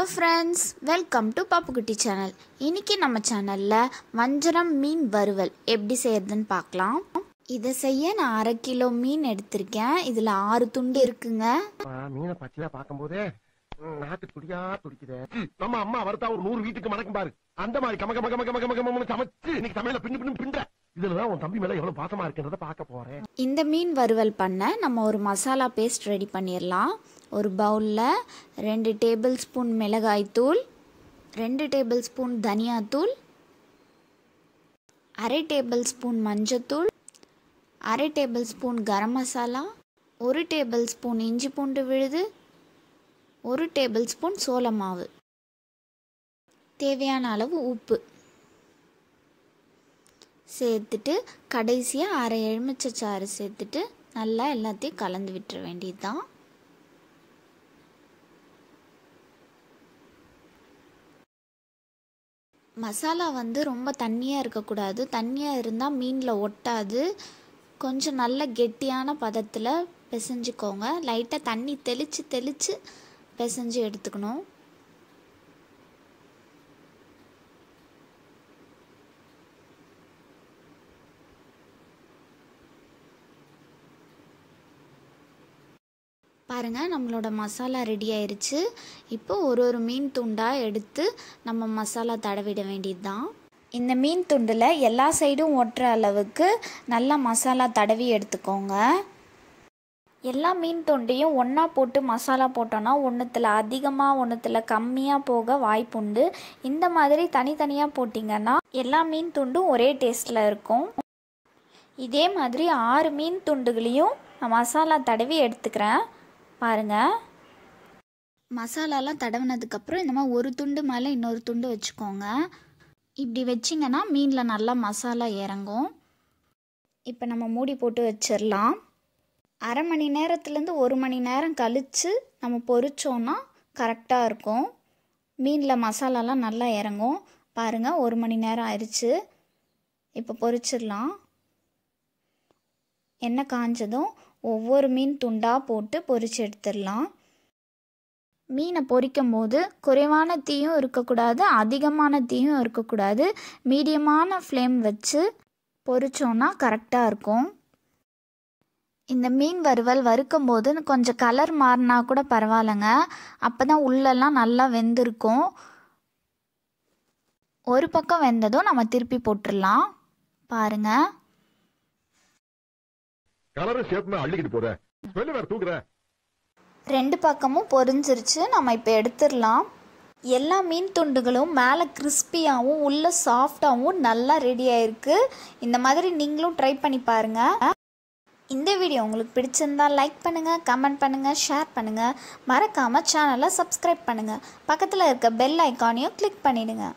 hello friends welcome to Pappukutti channel இன்னைக்கு நம்ம சேனலில் வஞ்சரம் மீன் வறுவல் எப்படி செய்யறதுன்னு பார்க்கலாம் இதை செய்ய நான் அரை கிலோ மீன் எடுத்திருக்கேன் இதில் ஆறு துண்டு இருக்குங்க மீனை பச்சையாக பார்க்கும்போதே நாக்கு துடியா துடிக்குது நம்ம அம்மா வரதா ஒரு நூறு வீட்டுக்கு மணக்கும் பாரு அந்த மாதிரி கம கம கம கம கம கம சமைச்சு இன்னைக்கு சமையல பின்னு பின்னு பின்ற இதுலதான் உன் தம்பி மேல எவ்வளவு பாசமா இருக்குன்றத போறேன் இந்த மீன் வறுவல் பண்ண நம்ம ஒரு மசாலா பேஸ்ட் ரெடி பண்ணிடலாம் ஒரு பவுலில் ரெண்டு டேபிள் ஸ்பூன் மிளகாய் தூள் ரெண்டு டேபிள் ஸ்பூன் தனியாத்தூள் அரை டேபிள் ஸ்பூன் மஞ்சத்தூள் அரை டேபிள் ஸ்பூன் கரம் மசாலா ஒரு டேபிள் ஸ்பூன் இஞ்சி பூண்டு விழுது ஒரு டேபிள் ஸ்பூன் சோள மாவு தேவையான அளவு உப்பு சேர்த்துட்டு கடைசியாக அரை எலுமிச்சாறு சேர்த்துட்டு நல்லா எல்லாத்தையும் கலந்து விட்டுற வேண்டியது தான் மசாலா வந்து ரொம்ப தண்ணியாக இருக்கக்கூடாது தண்ணியாக இருந்தால் மீனில் ஒட்டாது கொஞ்சம் நல்ல கெட்டியான பதத்தில் பிசைஞ்சுக்கோங்க லைட்டாக தண்ணி தெளித்து தெளித்து பிசைஞ்சு எடுத்துக்கணும் பாருங்கள் நம்மளோட மசாலா ரெடி ஆயிடுச்சு இப்போ ஒரு ஒரு மீன் துண்டாக எடுத்து நம்ம மசாலா தடவிட வேண்டியது தான் இந்த மீன் துண்டில் எல்லா சைடும் ஒட்டுற அளவுக்கு நல்லா மசாலா தடவி எடுத்துக்கோங்க எல்லா மீன் தொண்டையும் ஒன்றா போட்டு மசாலா போட்டோன்னா ஒன்றுத்தில் அதிகமாக ஒன்றுத்தில் கம்மியாக போக வாய்ப்புண்டு இந்த மாதிரி தனித்தனியாக போட்டிங்கன்னா எல்லா மீன் துண்டும் ஒரே டேஸ்ட்டில் இருக்கும் இதே மாதிரி ஆறு மீன் துண்டுகளையும் மசாலா தடவி எடுத்துக்கிறேன் பாருங்கள் மசாலாலாம் தடவினதுக்கப்புறம் இந்த மாதிரி ஒரு துண்டு மேலே இன்னொரு துண்டு வச்சுக்கோங்க இப்படி வச்சிங்கன்னா மீனில் நல்லா மசாலா இறங்கும் இப்போ நம்ம மூடி போட்டு வச்சிடலாம் அரை மணி நேரத்துலேருந்து ஒரு மணி நேரம் கழித்து நம்ம பொறிச்சோன்னா கரெக்டாக இருக்கும் மீனில் மசாலாலாம் நல்லா இறங்கும் பாருங்கள் ஒரு மணி நேரம் ஆயிடுச்சு இப்போ பொறிச்சிடலாம் எண்ணெய் காஞ்சதும் ஒவ்வொரு மீன் துண்டாக போட்டு பொறிச்சு எடுத்துடலாம் மீனை பொரிக்கும் போது குறைவான தீயும் இருக்கக்கூடாது அதிகமான தீயும் இருக்கக்கூடாது மீடியமான ஃப்ளேம் வச்சு பொறிச்சோன்னா கரெக்டாக இருக்கும் இந்த மீன் வறுவல் வறுக்கும் போது கொஞ்சம் கலர் மாறினா கூட பரவாயில்லைங்க அப்போ தான் உள்ளெல்லாம் நல்லா வெந்திருக்கும் ஒரு பக்கம் வெந்ததும் நம்ம திருப்பி போட்டுடலாம் பாருங்கள் கலரை சேர்த்து அள்ளிக்கிட்டு போற வெளில வேற தூக்குற ரெண்டு பக்கமும் பொரிஞ்சிருச்சு நம்ம இப்போ எடுத்துடலாம் எல்லா மீன் துண்டுகளும் மேலே கிறிஸ்பியாகவும் உள்ள சாஃப்டாகவும் நல்லா ரெடி ஆயிருக்கு இந்த மாதிரி நீங்களும் ட்ரை பண்ணி பாருங்கள் இந்த வீடியோ உங்களுக்கு பிடிச்சிருந்தா லைக் பண்ணுங்கள் கமெண்ட் பண்ணுங்கள் ஷேர் பண்ணுங்கள் மறக்காமல் சேனலை சப்ஸ்கிரைப் பண்ணுங்கள் பக்கத்தில் இருக்க பெல் ஐக்கானையும் கிளிக் பண்ணிவிடுங்க